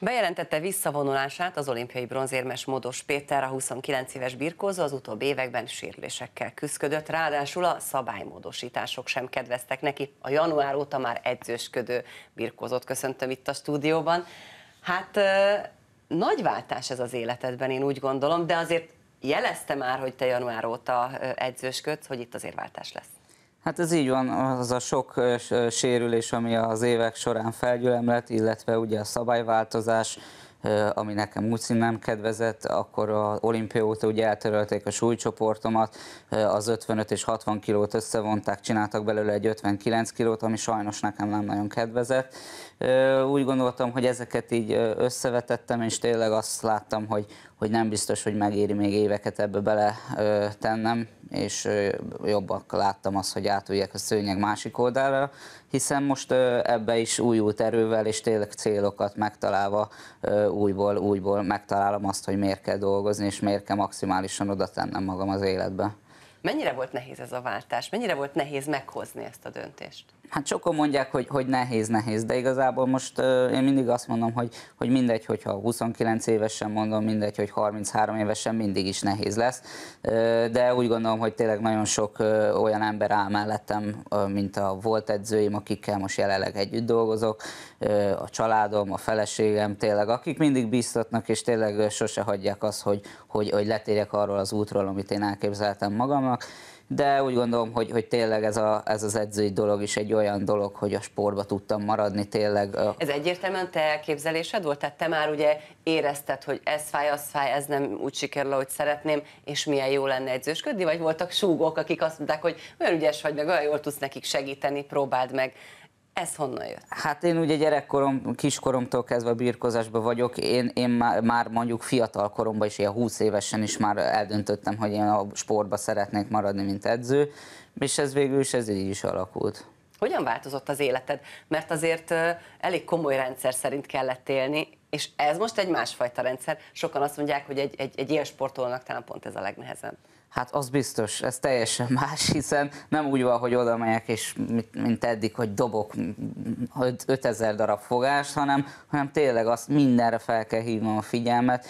Bejelentette visszavonulását az olimpiai bronzérmes Modos Péter, a 29 éves birkózó az utóbbi években sérülésekkel küzdött, ráadásul a szabálymódosítások sem kedveztek neki. A január óta már edzősködő birkózót köszöntöm itt a stúdióban. Hát nagy váltás ez az életedben, én úgy gondolom, de azért jelezte már, hogy te január óta edzősködsz, hogy itt azért váltás lesz. Hát ez így van, az a sok sérülés, ami az évek során felgyülemlett, illetve ugye a szabályváltozás, ami nekem úgy nem kedvezett, akkor az olimpia óta ugye eltörölték a súlycsoportomat, az 55 és 60 kilót összevonták, csináltak belőle egy 59 kilót, ami sajnos nekem nem nagyon kedvezett. Úgy gondoltam, hogy ezeket így összevetettem, és tényleg azt láttam, hogy hogy nem biztos, hogy megéri még éveket ebbe bele ö, tennem, és jobbak láttam azt, hogy átüljek a szőnyeg másik oldalra, hiszen most ö, ebbe is újult erővel és tényleg célokat megtalálva ö, újból, újból megtalálom azt, hogy miért kell dolgozni, és miért kell maximálisan oda tennem magam az életbe. Mennyire volt nehéz ez a váltás? Mennyire volt nehéz meghozni ezt a döntést? Hát sokan mondják, hogy, hogy nehéz, nehéz, de igazából most uh, én mindig azt mondom, hogy, hogy mindegy, hogyha 29 évesen mondom, mindegy, hogy 33 évesen mindig is nehéz lesz, uh, de úgy gondolom, hogy tényleg nagyon sok uh, olyan ember áll mellettem, uh, mint a volt edzőim, akikkel most jelenleg együtt dolgozok, uh, a családom, a feleségem, tényleg, akik mindig biztatnak, és tényleg uh, sose hagyják azt, hogy, hogy, hogy letérjek arról az útról, amit én elképzeltem magamnak, de úgy gondolom, hogy, hogy tényleg ez, a, ez az edzői dolog is egy olyan dolog, hogy a sportba tudtam maradni tényleg. Ez egyértelműen te elképzelésed volt? Tehát te már ugye érezted, hogy ez fáj, az fáj, ez nem úgy sikerül, ahogy szeretném, és milyen jó lenne edzősködni? Vagy voltak súgók, akik azt mondták, hogy olyan ügyes vagy, meg olyan jól tudsz nekik segíteni, próbáld meg ez honnan jött? Hát én ugye gyerekkorom, kiskoromtól kezdve birkozásban vagyok, én, én már, már mondjuk fiatal koromban is, ilyen 20 évesen is már eldöntöttem, hogy én a sportba szeretnék maradni, mint edző, és ez végül is ez így is alakult. Hogyan változott az életed? Mert azért elég komoly rendszer szerint kellett élni, és ez most egy másfajta rendszer. Sokan azt mondják, hogy egy, egy, egy ilyen sportolónak talán pont ez a legnehezebb. Hát az biztos, ez teljesen más, hiszen nem úgy van, hogy oda megyek, és mint eddig, hogy dobok 5000 darab fogást, hanem, hanem tényleg azt mindenre fel kell hívnom a figyelmet.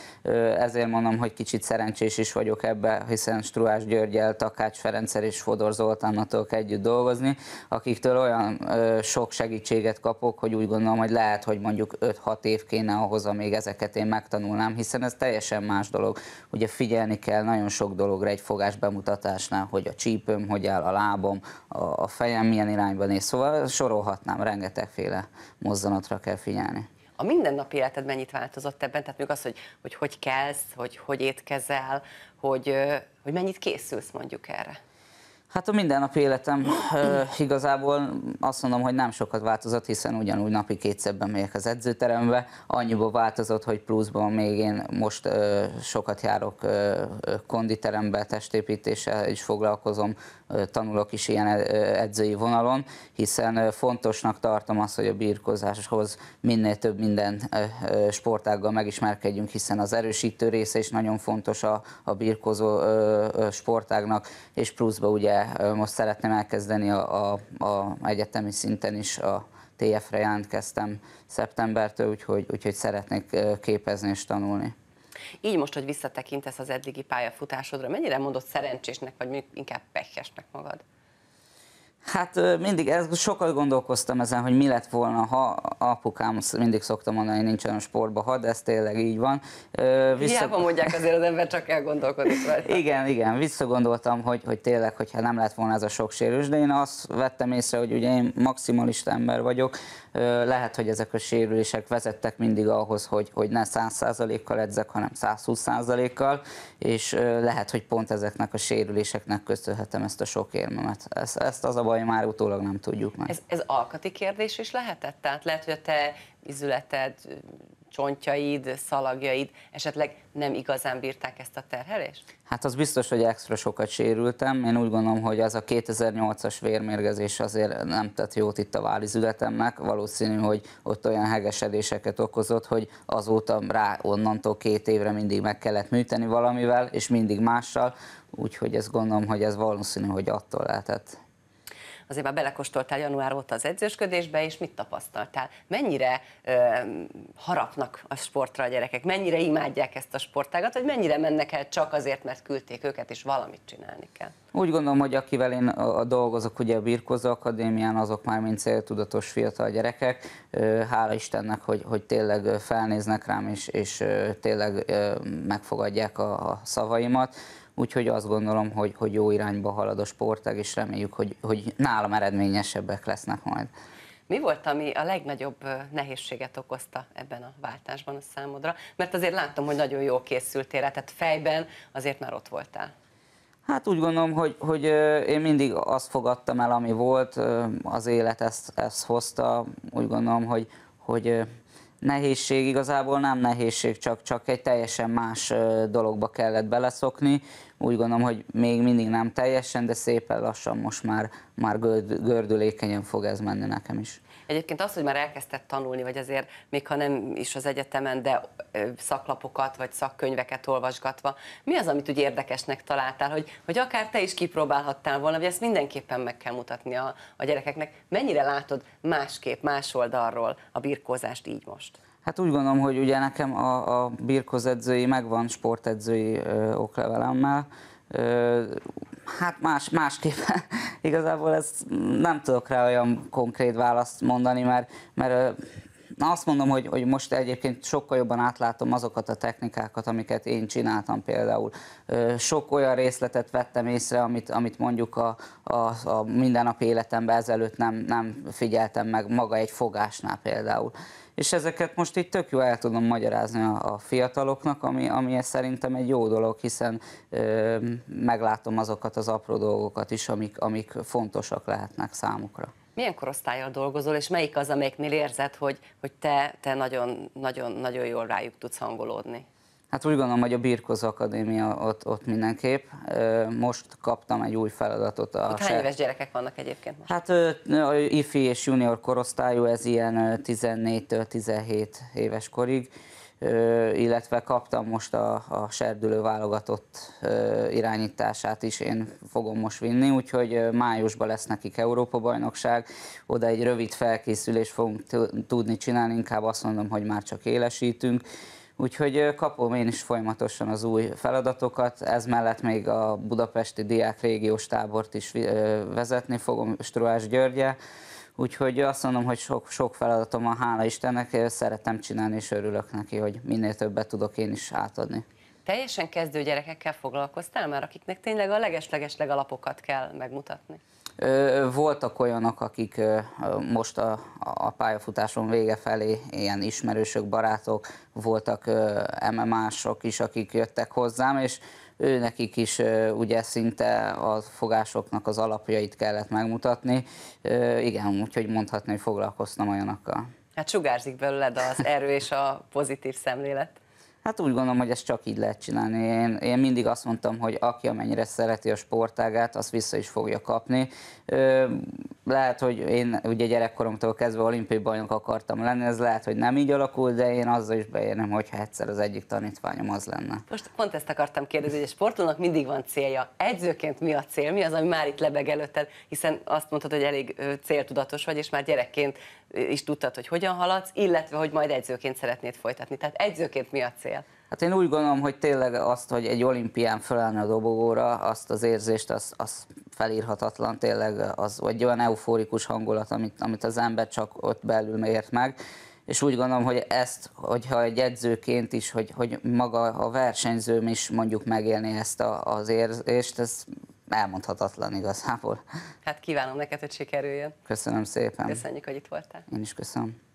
Ezért mondom, hogy kicsit szerencsés is vagyok ebbe, hiszen Struás Györgyel, Takács Ferencer és Fodor Zoltánnal együtt dolgozni, akiktől olyan sok segítséget kapok, hogy úgy gondolom, hogy lehet, hogy mondjuk 5-6 év kéne ahhoz, ahhoz, amíg ezeket én megtanulnám, hiszen ez teljesen más dolog. Ugye figyelni kell nagyon sok dologra egy fogás bemutatásnál, hogy a csípőm, hogy áll a lábom, a fejem milyen irányban, néz. Szóval sorolhatnám, rengetegféle mozzanatra kell figyelni a mindennapi életed mennyit változott ebben? Tehát még az, hogy hogy, hogy kelsz, hogy hogy étkezel, hogy, hogy mennyit készülsz mondjuk erre? Hát a mindennapi életem igazából azt mondom, hogy nem sokat változott, hiszen ugyanúgy napi kétszerben megyek az edzőterembe. Annyiba változott, hogy pluszban még én most sokat járok konditerembe, testépítéssel is foglalkozom, tanulok is ilyen edzői vonalon, hiszen fontosnak tartom azt, hogy a birkozáshoz minél több minden sportággal megismerkedjünk, hiszen az erősítő része is nagyon fontos a, a birkozó sportágnak, és pluszban ugye most szeretném elkezdeni a, a, a egyetemi szinten is a TF-re jelentkeztem szeptembertől, úgyhogy, úgyhogy szeretnék képezni és tanulni. Így most, hogy visszatekintesz az eddigi pályafutásodra, mennyire mondod szerencsésnek, vagy inkább pehesnek magad? Hát mindig ez, sokat gondolkoztam ezen, hogy mi lett volna, ha apukám mindig szoktam mondani, hogy nincs olyan sportba, ha, de ez tényleg így van. Vissza... Hiába mondják azért az ember, csak elgondolkodik rajta. Igen, igen, visszagondoltam, hogy, hogy tényleg, hogyha nem lett volna ez a sok sérülés, de én azt vettem észre, hogy ugye én maximalista ember vagyok, lehet, hogy ezek a sérülések vezettek mindig ahhoz, hogy, hogy ne 100%-kal edzek, hanem 120%-kal, és lehet, hogy pont ezeknek a sérüléseknek köszönhetem ezt a sok érmemet. Ezt, ezt az a tavaly már utólag nem tudjuk meg. Ez, ez alkati kérdés is lehetett? Tehát lehet, hogy a te izületed, csontjaid, szalagjaid esetleg nem igazán bírták ezt a terhelést? Hát az biztos, hogy extra sokat sérültem. Én úgy gondolom, hogy az a 2008-as vérmérgezés azért nem tett jót itt a válizületemnek. Valószínű, hogy ott olyan hegesedéseket okozott, hogy azóta rá onnantól két évre mindig meg kellett műteni valamivel, és mindig mással. Úgyhogy ezt gondolom, hogy ez valószínű, hogy attól lehetett azért már belekóstoltál január óta az edzősködésbe, és mit tapasztaltál? Mennyire ö, harapnak a sportra a gyerekek, mennyire imádják ezt a sportágat, vagy mennyire mennek el csak azért, mert küldték őket, és valamit csinálni kell? Úgy gondolom, hogy akivel én dolgozok, ugye a Birkozó Akadémián, azok már mind céltudatos fiatal gyerekek. Hála Istennek, hogy, hogy tényleg felnéznek rám, és, és tényleg megfogadják a szavaimat úgyhogy azt gondolom, hogy, hogy jó irányba halad a sportág, és reméljük, hogy, hogy nálam eredményesebbek lesznek majd. Mi volt, ami a legnagyobb nehézséget okozta ebben a váltásban a számodra? Mert azért látom, hogy nagyon jól készültél rá, tehát fejben azért már ott voltál. Hát úgy gondolom, hogy, hogy én mindig azt fogadtam el, ami volt, az élet ezt, ezt hozta. Úgy gondolom, hogy, hogy nehézség igazából nem nehézség, csak, csak egy teljesen más dologba kellett beleszokni. Úgy gondolom, hogy még mindig nem teljesen, de szépen lassan most már, már gördülékenyen fog ez menni nekem is. Egyébként az, hogy már elkezdett tanulni, vagy azért még ha nem is az egyetemen, de szaklapokat vagy szakkönyveket olvasgatva, mi az, amit úgy érdekesnek találtál, hogy, hogy akár te is kipróbálhattál volna, vagy ezt mindenképpen meg kell mutatni a, a gyerekeknek. Mennyire látod másképp, más oldalról a birkózást így most? Hát úgy gondolom, hogy ugye nekem a, a birkózedzői megvan sportedzői oklevelemmel, Hát más, másképpen. Igazából ez nem tudok rá olyan konkrét választ mondani, mert, mert Na azt mondom, hogy, hogy most egyébként sokkal jobban átlátom azokat a technikákat, amiket én csináltam például. Sok olyan részletet vettem észre, amit, amit mondjuk a, a, a mindennapi életemben ezelőtt nem, nem figyeltem meg, maga egy fogásnál például. És ezeket most így tök jó el tudom magyarázni a, a fiataloknak, ami, ami szerintem egy jó dolog, hiszen ö, meglátom azokat az apró dolgokat is, amik, amik fontosak lehetnek számukra. Milyen korosztályal dolgozol, és melyik az, amelyiknél érzed, hogy, hogy te, te nagyon, nagyon, nagyon jól rájuk tudsz hangolódni? Hát úgy gondolom, hogy a Birkozó Akadémia ott, ott mindenképp. Most kaptam egy új feladatot. A ott hány éves gyerekek vannak egyébként most? Hát a ifi és junior korosztályú, ez ilyen 14 17 éves korig illetve kaptam most a, a serdülő válogatott irányítását is, én fogom most vinni, úgyhogy májusban lesz nekik Európa-bajnokság, oda egy rövid felkészülés fogunk tudni csinálni, inkább azt mondom, hogy már csak élesítünk, Úgyhogy kapom én is folyamatosan az új feladatokat, ez mellett még a budapesti diák régiós tábort is vezetni fogom Struás Györgye, Úgyhogy azt mondom, hogy sok, sok feladatom van, hála Istennek, szeretem csinálni, és örülök neki, hogy minél többet tudok én is átadni. Teljesen kezdő gyerekekkel foglalkoztál már, akiknek tényleg a legesleges legalapokat kell megmutatni? Voltak olyanok, akik most a, a pályafutáson vége felé ilyen ismerősök, barátok, voltak MMA-sok is, akik jöttek hozzám, és ő nekik is ugye szinte a fogásoknak az alapjait kellett megmutatni. Igen, úgyhogy mondhatni, hogy foglalkoztam olyanokkal. Hát sugárzik belőled az erő és a pozitív szemlélet. Hát úgy gondolom, hogy ezt csak így lehet csinálni. Én, én mindig azt mondtam, hogy aki amennyire szereti a sportágát, azt vissza is fogja kapni lehet, hogy én ugye gyerekkoromtól kezdve olimpiai bajnok akartam lenni, ez lehet, hogy nem így alakul, de én azzal is beérnem, hogyha egyszer az egyik tanítványom az lenne. Most pont ezt akartam kérdezni, hogy a sportolónak mindig van célja. Edzőként mi a cél, mi az, ami már itt lebeg előtted, hiszen azt mondtad, hogy elég céltudatos vagy, és már gyerekként is tudtad, hogy hogyan haladsz, illetve, hogy majd edzőként szeretnéd folytatni. Tehát edzőként mi a cél? Hát én úgy gondolom, hogy tényleg azt, hogy egy olimpián felállni a dobogóra, azt az érzést, az, az felírhatatlan tényleg, az vagy olyan euforikus hangulat, amit, amit az ember csak ott belül ért meg és úgy gondolom, hogy ezt, hogyha egy edzőként is, hogy, hogy maga a versenyzőm is mondjuk megélni ezt a, az érzést, ez elmondhatatlan igazából. Hát kívánom neked, hogy sikerüljön. Köszönöm szépen. Köszönjük, hogy itt voltál. Én is köszönöm.